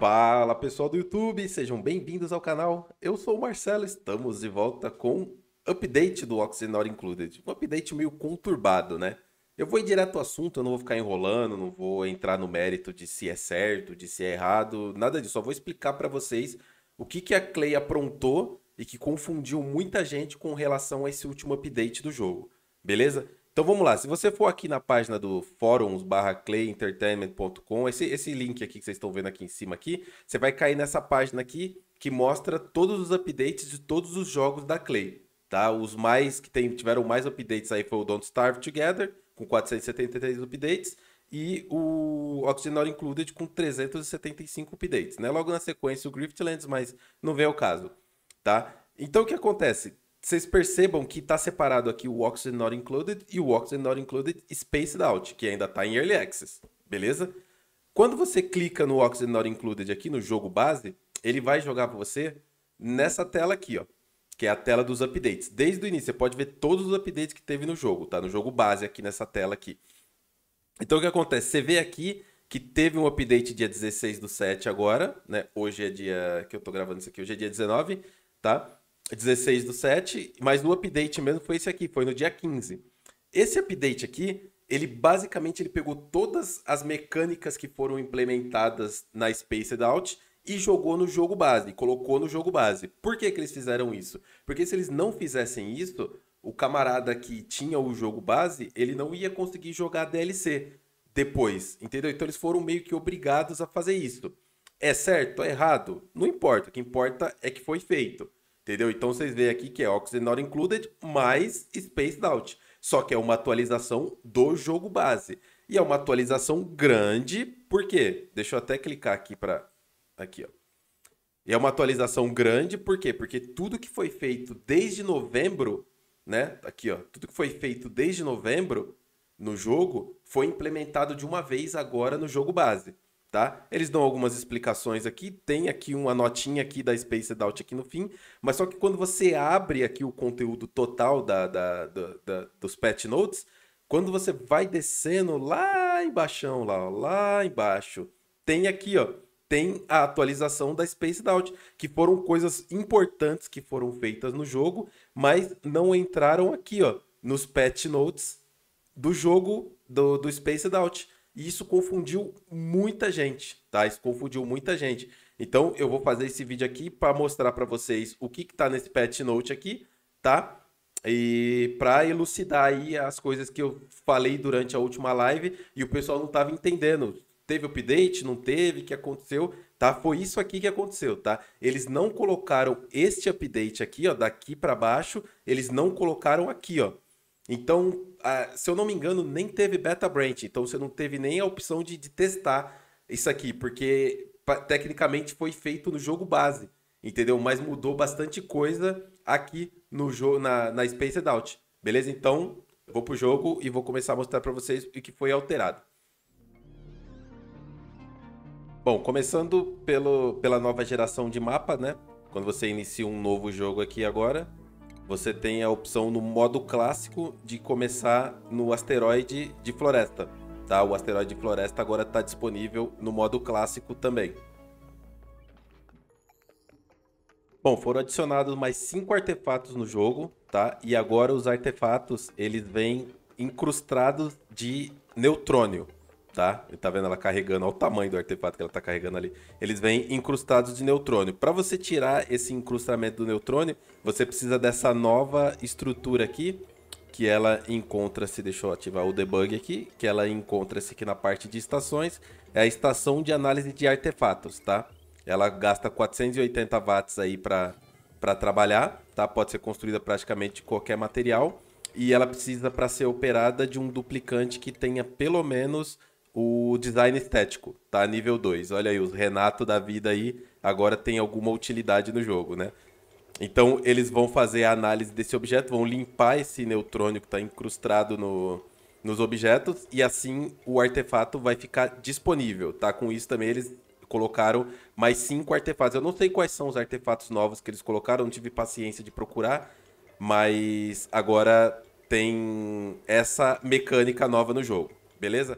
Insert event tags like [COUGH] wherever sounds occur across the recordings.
Fala pessoal do YouTube, sejam bem-vindos ao canal. Eu sou o Marcelo, estamos de volta com update do Oxygenor Included. Um update meio conturbado, né? Eu vou ir direto ao assunto, eu não vou ficar enrolando, não vou entrar no mérito de se é certo, de se é errado, nada disso. Só vou explicar para vocês o que, que a Clay aprontou e que confundiu muita gente com relação a esse último update do jogo, beleza? Então vamos lá, se você for aqui na página do fóruns barra clayentertainment.com, esse, esse link aqui que vocês estão vendo aqui em cima aqui, você vai cair nessa página aqui que mostra todos os updates de todos os jogos da Clay, tá? Os mais que tem, tiveram mais updates aí foi o Don't Starve Together, com 473 updates, e o Oxygen Not Included com 375 updates, né? Logo na sequência o Griftlands, mas não vem o caso, tá? Então o que acontece? vocês percebam que está separado aqui o Oxygen Not Included e o Oxygen Not Included Spaced Out, que ainda está em Early Access, beleza? Quando você clica no Oxygen Not Included aqui no jogo base, ele vai jogar para você nessa tela aqui, ó, que é a tela dos updates. Desde o início, você pode ver todos os updates que teve no jogo, tá? No jogo base aqui nessa tela aqui. Então o que acontece? Você vê aqui que teve um update dia 16 do 7 agora, né? Hoje é dia que eu tô gravando isso aqui, hoje é dia 19, tá? 16 do 7, mas no update mesmo foi esse aqui, foi no dia 15. Esse update aqui, ele basicamente ele pegou todas as mecânicas que foram implementadas na Spaced Out e jogou no jogo base, colocou no jogo base. Por que, que eles fizeram isso? Porque se eles não fizessem isso, o camarada que tinha o jogo base, ele não ia conseguir jogar DLC depois, entendeu? Então eles foram meio que obrigados a fazer isso. É certo? É errado? Não importa. O que importa é que foi feito. Entendeu? Então vocês veem aqui que é Oxygen Not Included mais Spaced Out. Só que é uma atualização do jogo base. E é uma atualização grande, por quê? Deixa eu até clicar aqui para. Aqui, ó. E é uma atualização grande, por quê? Porque tudo que foi feito desde novembro, né? Aqui, ó. Tudo que foi feito desde novembro no jogo foi implementado de uma vez agora no jogo base tá? Eles dão algumas explicações aqui, tem aqui uma notinha aqui da Space Out aqui no fim, mas só que quando você abre aqui o conteúdo total da, da, da, da dos patch notes, quando você vai descendo lá embaixo, lá, lá embaixo, tem aqui, ó, tem a atualização da Space Out, que foram coisas importantes que foram feitas no jogo, mas não entraram aqui, ó, nos patch notes do jogo do, do Space Out. E isso confundiu muita gente, tá? Isso confundiu muita gente. Então eu vou fazer esse vídeo aqui para mostrar para vocês o que, que tá nesse patch note aqui, tá? E para elucidar aí as coisas que eu falei durante a última live e o pessoal não estava entendendo. Teve update, não teve, o que aconteceu, tá? Foi isso aqui que aconteceu, tá? Eles não colocaram este update aqui, ó, daqui para baixo, eles não colocaram aqui, ó. Então, se eu não me engano, nem teve beta branch. Então, você não teve nem a opção de, de testar isso aqui, porque tecnicamente foi feito no jogo base, entendeu? Mas mudou bastante coisa aqui no jogo na, na Space Out. Beleza? Então, eu vou pro jogo e vou começar a mostrar para vocês o que foi alterado. Bom, começando pelo, pela nova geração de mapa, né? Quando você inicia um novo jogo aqui agora, você tem a opção no modo clássico de começar no asteroide de floresta. Tá? O asteroide de floresta agora está disponível no modo clássico também. Bom, foram adicionados mais cinco artefatos no jogo, tá? E agora os artefatos, eles vêm incrustados de neutrônio, tá? Ele tá vendo ela carregando, olha o tamanho do artefato que ela tá carregando ali. Eles vêm incrustados de neutrônio. Para você tirar esse incrustamento do neutrônio, você precisa dessa nova estrutura aqui, que ela encontra-se, deixa eu ativar o debug aqui, que ela encontra-se aqui na parte de estações, é a estação de análise de artefatos, tá? Ela gasta 480 watts aí para para trabalhar, tá? Pode ser construída praticamente qualquer material e ela precisa para ser operada de um duplicante que tenha pelo menos o design estético, tá? Nível 2. Olha aí, o Renato da vida aí agora tem alguma utilidade no jogo, né? Então eles vão fazer a análise desse objeto, vão limpar esse neutrônio que está incrustado no, nos objetos e assim o artefato vai ficar disponível, tá? Com isso também eles colocaram mais cinco artefatos. Eu não sei quais são os artefatos novos que eles colocaram, não tive paciência de procurar, mas agora tem essa mecânica nova no jogo, beleza?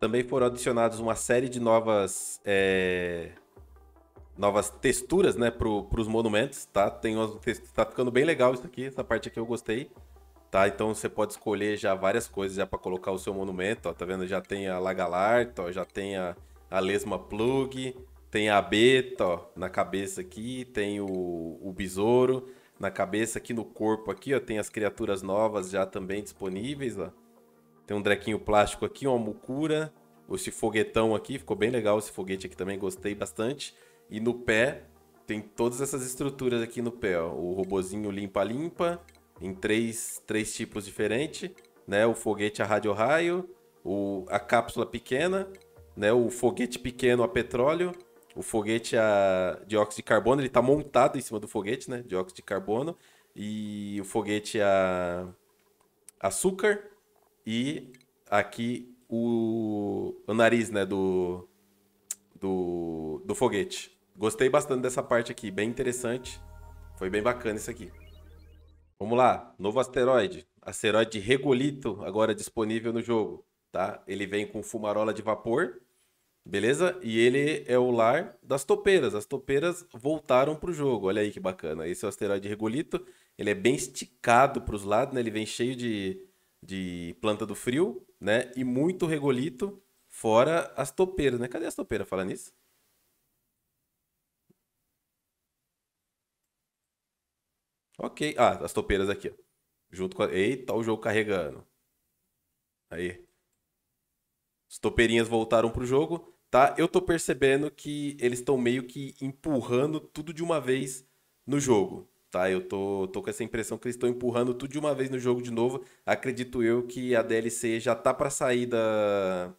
Também foram adicionados uma série de novas é... novas texturas, né, para os monumentos, tá? Tem umas, tá ficando bem legal isso aqui, essa parte aqui eu gostei, tá? Então você pode escolher já várias coisas já para colocar o seu monumento, ó, tá vendo? Já tem a Lagalart, ó, já tem a, a Lesma Plug, tem a Beta, ó, na cabeça aqui, tem o, o Besouro na cabeça, aqui no corpo aqui, ó, tem as criaturas novas já também disponíveis, lá tem um drequinho plástico aqui, uma mucura, esse foguetão aqui, ficou bem legal esse foguete aqui também, gostei bastante. E no pé, tem todas essas estruturas aqui no pé, ó. O robozinho limpa-limpa, em três, três tipos diferentes, né? O foguete a rádio raio, o, a cápsula pequena, né? O foguete pequeno a petróleo, o foguete a dióxido de carbono, ele está montado em cima do foguete, né? Dióxido de carbono. E o foguete a açúcar, e aqui o, o nariz, né, do, do, do foguete. Gostei bastante dessa parte aqui, bem interessante. Foi bem bacana isso aqui. Vamos lá, novo asteroide. Asteroide Regolito, agora disponível no jogo, tá? Ele vem com fumarola de vapor, beleza? E ele é o lar das topeiras. As topeiras voltaram pro jogo, olha aí que bacana. Esse é o asteroide Regolito, ele é bem esticado para os lados, né? Ele vem cheio de de planta do frio, né? E muito regolito, fora as topeiras, né? Cadê as topeiras falando nisso? Ok. Ah, as topeiras aqui, ó. Junto com a... Eita, o jogo carregando. Aí. As topeirinhas voltaram pro jogo, tá? Eu tô percebendo que eles estão meio que empurrando tudo de uma vez no jogo tá? Eu tô, tô com essa impressão que eles estão empurrando tudo de uma vez no jogo de novo. Acredito eu que a DLC já tá para sair da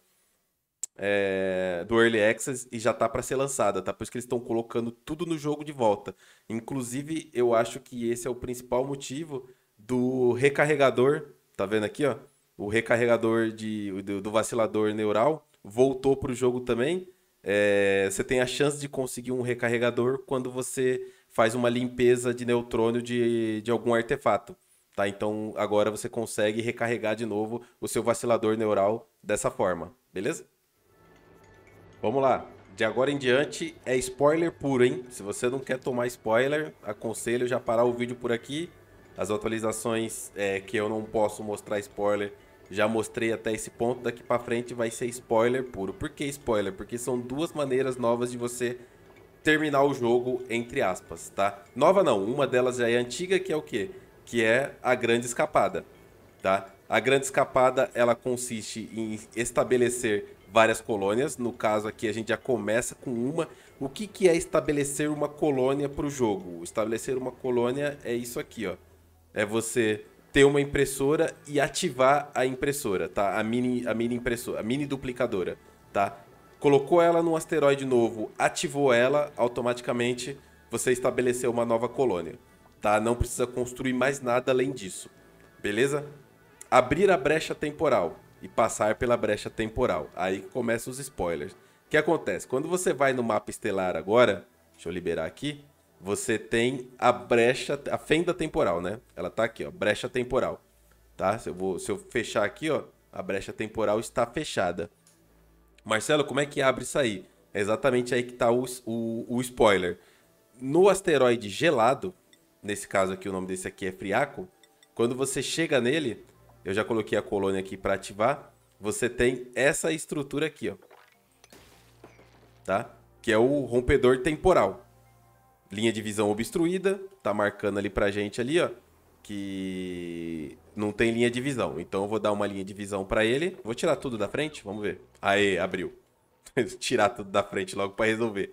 é, do Early Access e já tá para ser lançada, tá? Por isso que eles estão colocando tudo no jogo de volta. Inclusive, eu acho que esse é o principal motivo do recarregador, tá vendo aqui, ó? O recarregador de, do, do vacilador neural voltou pro jogo também. É, você tem a chance de conseguir um recarregador quando você faz uma limpeza de neutrônio de, de algum artefato. Tá? Então agora você consegue recarregar de novo o seu vacilador neural dessa forma, beleza? Vamos lá. De agora em diante é spoiler puro, hein? Se você não quer tomar spoiler, aconselho já parar o vídeo por aqui. As atualizações é, que eu não posso mostrar spoiler, já mostrei até esse ponto. Daqui para frente vai ser spoiler puro. Por que spoiler? Porque são duas maneiras novas de você terminar o jogo, entre aspas, tá? Nova não, uma delas já é antiga, que é o quê? Que é a grande escapada, tá? A grande escapada, ela consiste em estabelecer várias colônias. No caso aqui, a gente já começa com uma. O que, que é estabelecer uma colônia para o jogo? Estabelecer uma colônia é isso aqui, ó. É você ter uma impressora e ativar a impressora, tá? A mini, a mini impressora, a mini duplicadora, tá? colocou ela num asteroide novo, ativou ela, automaticamente você estabeleceu uma nova colônia. Tá? Não precisa construir mais nada além disso. Beleza? Abrir a brecha temporal e passar pela brecha temporal. Aí começa os spoilers. O que acontece? Quando você vai no mapa estelar agora, deixa eu liberar aqui, você tem a brecha, a fenda temporal, né? Ela tá aqui, ó, brecha temporal. Tá? Se eu, vou, se eu fechar aqui, ó, a brecha temporal está fechada. Marcelo, como é que abre isso aí? É exatamente aí que está o, o, o, spoiler. No asteroide gelado, nesse caso aqui, o nome desse aqui é Friaco, quando você chega nele, eu já coloquei a colônia aqui para ativar, você tem essa estrutura aqui, ó. Tá? Que é o rompedor temporal. Linha de visão obstruída, tá marcando ali pra gente ali, ó que não tem linha de visão. Então eu vou dar uma linha de visão para ele. Vou tirar tudo da frente, vamos ver. Aí, abriu. [LAUGHS] tirar tudo da frente logo para resolver.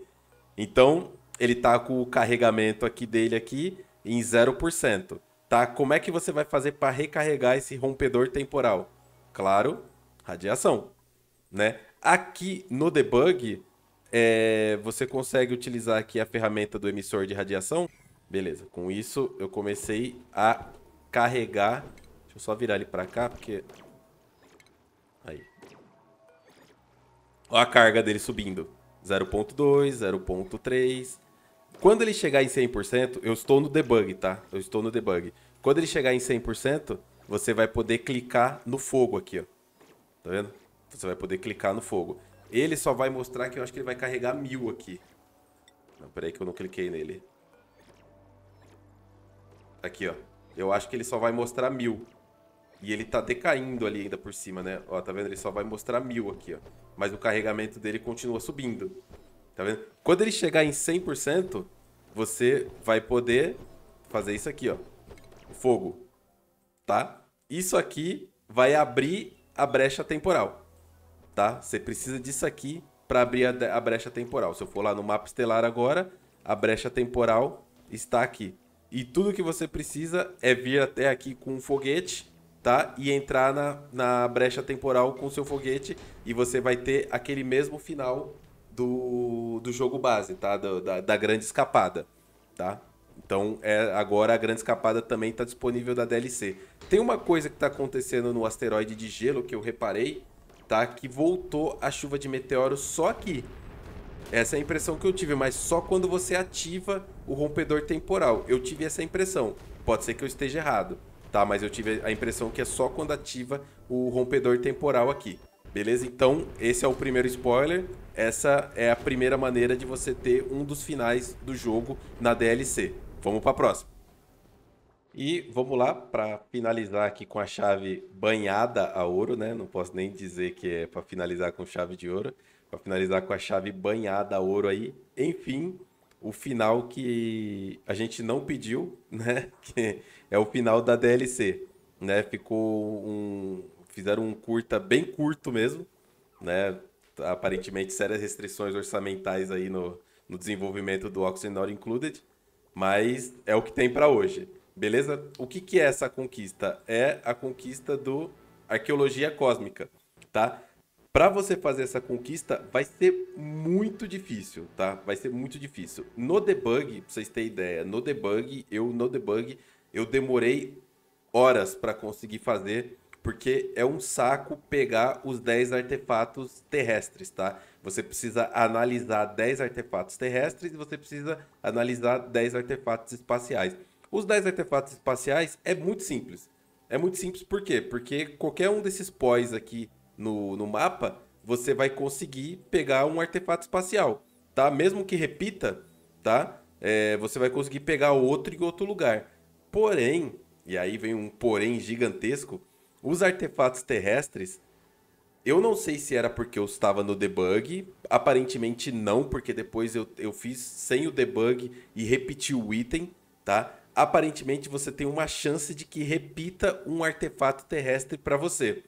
Então, ele tá com o carregamento aqui dele aqui em 0%. Tá? Como é que você vai fazer para recarregar esse rompedor temporal? Claro, radiação, né? Aqui no debug, é, você consegue utilizar aqui a ferramenta do emissor de radiação Beleza, com isso eu comecei a carregar. Deixa eu só virar ele pra cá, porque... Aí. Olha a carga dele subindo. 0.2, 0.3. Quando ele chegar em 100%, eu estou no debug, tá? Eu estou no debug. Quando ele chegar em 100%, você vai poder clicar no fogo aqui, ó. Tá vendo? Você vai poder clicar no fogo. Ele só vai mostrar que eu acho que ele vai carregar mil aqui. Não, peraí que eu não cliquei nele. Aqui, ó. Eu acho que ele só vai mostrar mil. E ele tá decaindo ali ainda por cima, né? Ó, tá vendo? Ele só vai mostrar mil aqui, ó. Mas o carregamento dele continua subindo. Tá vendo? Quando ele chegar em 100%, você vai poder fazer isso aqui, ó. Fogo. Tá? Isso aqui vai abrir a brecha temporal. Tá? Você precisa disso aqui para abrir a, a brecha temporal. Se eu for lá no mapa estelar agora, a brecha temporal está aqui. E tudo que você precisa é vir até aqui com um foguete, tá? E entrar na, na brecha temporal com seu foguete e você vai ter aquele mesmo final do, do jogo base, tá? Da, da, da grande escapada, tá? Então, é, agora a grande escapada também está disponível da DLC. Tem uma coisa que está acontecendo no asteroide de gelo que eu reparei, tá? Que voltou a chuva de meteoros só aqui. Essa é a impressão que eu tive, mas só quando você ativa o rompedor temporal. Eu tive essa impressão. Pode ser que eu esteja errado, tá? Mas eu tive a impressão que é só quando ativa o rompedor temporal aqui. Beleza? Então, esse é o primeiro spoiler. Essa é a primeira maneira de você ter um dos finais do jogo na DLC. Vamos para a próxima. E vamos lá para finalizar aqui com a chave banhada a ouro, né? Não posso nem dizer que é para finalizar com chave de ouro para finalizar com a chave banhada a ouro aí. Enfim, o final que a gente não pediu, [LAUGHS] né? Que é o final da DLC, né? Ficou um fizeram um curta bem curto mesmo, né? Aparentemente sérias restrições orçamentais aí no, no desenvolvimento do Oxygen Not Included, mas é o que tem para hoje. Beleza? O que que é essa conquista? É a conquista do arqueologia cósmica, tá? para você fazer essa conquista vai ser muito difícil, tá? Vai ser muito difícil. No debug, pra vocês terem ideia, no debug, eu no debug, eu demorei horas para conseguir fazer, porque é um saco pegar os 10 artefatos terrestres, tá? Você precisa analisar 10 artefatos terrestres e você precisa analisar 10 artefatos espaciais. Os 10 artefatos espaciais é muito simples. É muito simples por quê? Porque qualquer um desses pós aqui no, no mapa, você vai conseguir pegar um artefato espacial, tá? Mesmo que repita, tá? É, você vai conseguir pegar outro em outro lugar. Porém, e aí vem um porém gigantesco, os artefatos terrestres, eu não sei se era porque eu estava no debug, aparentemente não, porque depois eu, eu fiz sem o debug e repeti o item, tá? Aparentemente você tem uma chance de que repita um artefato terrestre para você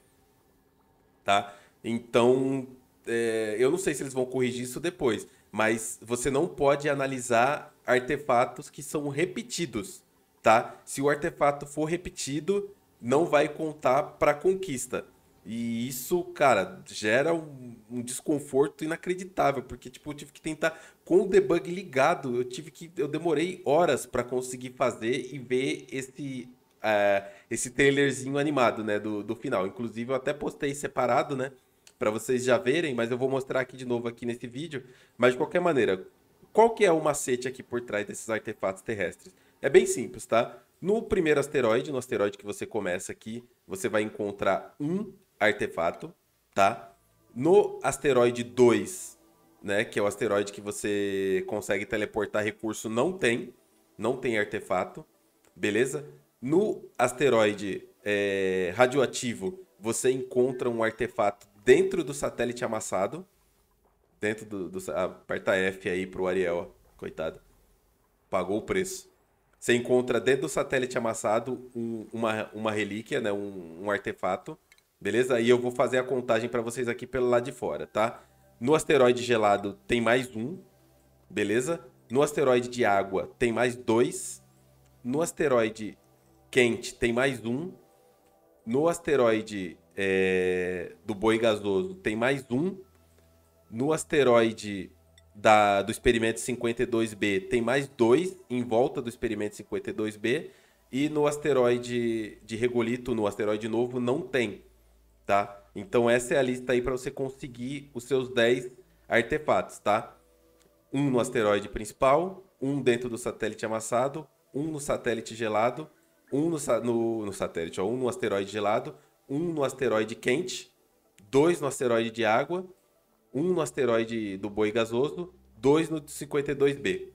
tá? Então, é, eu não sei se eles vão corrigir isso depois, mas você não pode analisar artefatos que são repetidos, tá? Se o artefato for repetido, não vai contar para conquista. E isso, cara, gera um, um, desconforto inacreditável, porque tipo, eu tive que tentar com o debug ligado, eu tive que eu demorei horas para conseguir fazer e ver esse é, esse trailerzinho animado, né, do, do final. Inclusive, eu até postei separado, né, para vocês já verem, mas eu vou mostrar aqui de novo aqui nesse vídeo. Mas, de qualquer maneira, qual que é o macete aqui por trás desses artefatos terrestres? É bem simples, tá? No primeiro asteroide, no asteroide que você começa aqui, você vai encontrar um artefato, tá? No asteroide 2, né, que é o asteroide que você consegue teleportar recurso, não tem, não tem artefato, beleza? No asteroide é, radioativo, você encontra um artefato dentro do satélite amassado. Dentro do. do aperta F aí pro Ariel, coitado. Pagou o preço. Você encontra dentro do satélite amassado um, uma, uma relíquia, né? Um, um artefato. Beleza? E eu vou fazer a contagem para vocês aqui pelo lado de fora, tá? No asteroide gelado tem mais um, beleza? No asteroide de água tem mais dois. No asteroide quente tem mais um. No asteroide é, do boi gasoso tem mais um. No asteroide da, do experimento 52B tem mais dois em volta do experimento 52B. E no asteroide de regolito, no asteroide novo, não tem, tá? Então essa é a lista aí para você conseguir os seus 10 artefatos, tá? Um no asteroide principal, um dentro do satélite amassado, um no satélite gelado um no, no, no satélite, ó, um no asteroide gelado, um no asteroide quente, dois no asteroide de água, um no asteroide do boi gasoso, dois no 52B.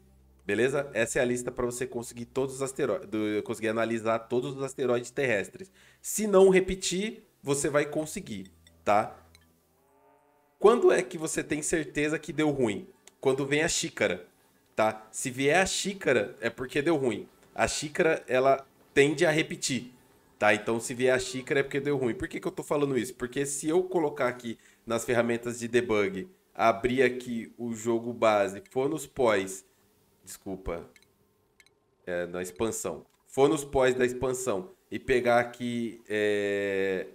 Beleza? Essa é a lista para você conseguir todos os asteroides, conseguir analisar todos os asteroides terrestres. Se não repetir, você vai conseguir, tá? Quando é que você tem certeza que deu ruim? Quando vem a xícara, tá? Se vier a xícara, é porque deu ruim. A xícara, ela tende a repetir, tá? Então, se vier a xícara é porque deu ruim. Por que, que eu estou falando isso? Porque se eu colocar aqui nas ferramentas de debug, abrir aqui o jogo base, for nos pós, desculpa, é, na expansão, for nos pós da expansão e pegar aqui, é...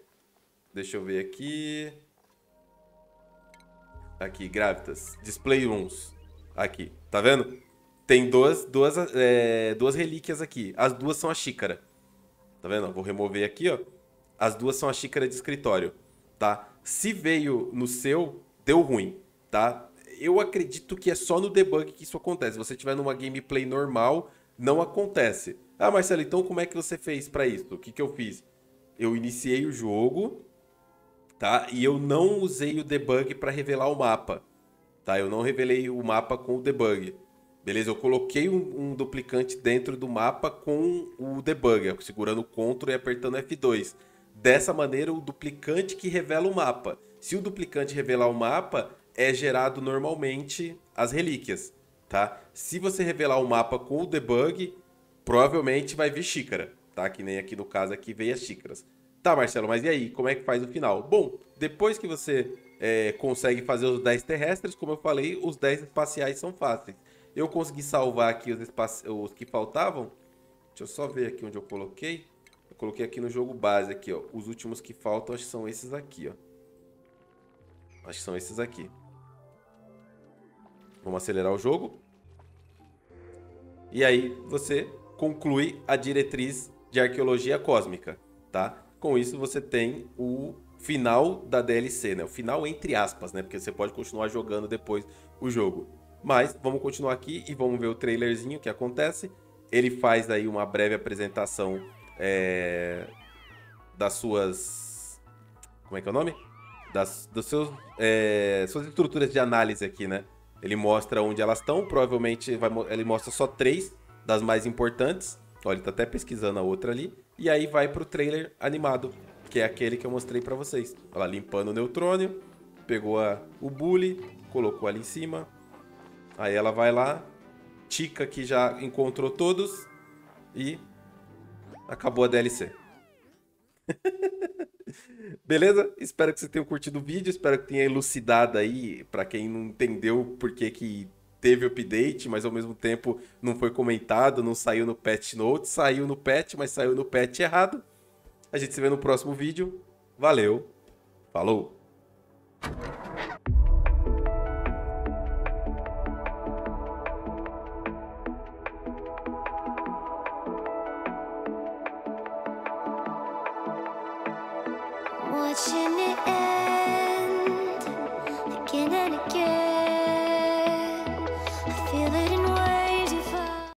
deixa eu ver aqui, aqui, Gravitas, Display Rooms, aqui, tá vendo? Tem duas, duas, é, duas relíquias aqui. As duas são a xícara. Tá vendo? Vou remover aqui, ó. As duas são a xícara de escritório, tá? Se veio no seu, deu ruim, tá? Eu acredito que é só no debug que isso acontece. Se você tiver numa gameplay normal, não acontece. Ah, Marcelo, então como é que você fez para isso? O que, que eu fiz? Eu iniciei o jogo, tá? E eu não usei o debug para revelar o mapa, tá? Eu não revelei o mapa com o debug. Beleza, eu coloquei um, um, duplicante dentro do mapa com o debugger, é, segurando o CTRL e apertando F2. Dessa maneira, o duplicante que revela o mapa. Se o duplicante revelar o mapa, é gerado normalmente as relíquias, tá? Se você revelar o mapa com o debug, provavelmente vai vir xícara, tá? Que nem aqui no caso aqui veio as xícaras. Tá, Marcelo, mas e aí? Como é que faz o final? Bom, depois que você é, consegue fazer os 10 terrestres, como eu falei, os 10 espaciais são fáceis eu consegui salvar aqui os, os que faltavam. Deixa eu só ver aqui onde eu coloquei. Eu coloquei aqui no jogo base, aqui, ó. Os últimos que faltam, acho que são esses aqui, ó. Acho que são esses aqui. Vamos acelerar o jogo. E aí você conclui a diretriz de arqueologia cósmica, tá? Com isso você tem o final da DLC, né? O final entre aspas, né? Porque você pode continuar jogando depois o jogo. Mas vamos continuar aqui e vamos ver o trailerzinho que acontece. Ele faz aí uma breve apresentação é, das suas. Como é que é o nome? Das dos seus, é, suas estruturas de análise aqui, né? Ele mostra onde elas estão, provavelmente vai, ele mostra só três das mais importantes. Olha, ele tá até pesquisando a outra ali. E aí vai pro trailer animado, que é aquele que eu mostrei para vocês. Olha lá, limpando o neutrônio, pegou a, o bully, colocou ali em cima, Aí ela vai lá, tica que já encontrou todos e acabou a DLC. [LAUGHS] Beleza? Espero que vocês tenham curtido o vídeo, espero que tenha elucidado aí para quem não entendeu por que que teve update, mas ao mesmo tempo não foi comentado, não saiu no patch note, saiu no patch, mas saiu no patch errado. A gente se vê no próximo vídeo. Valeu. Falou.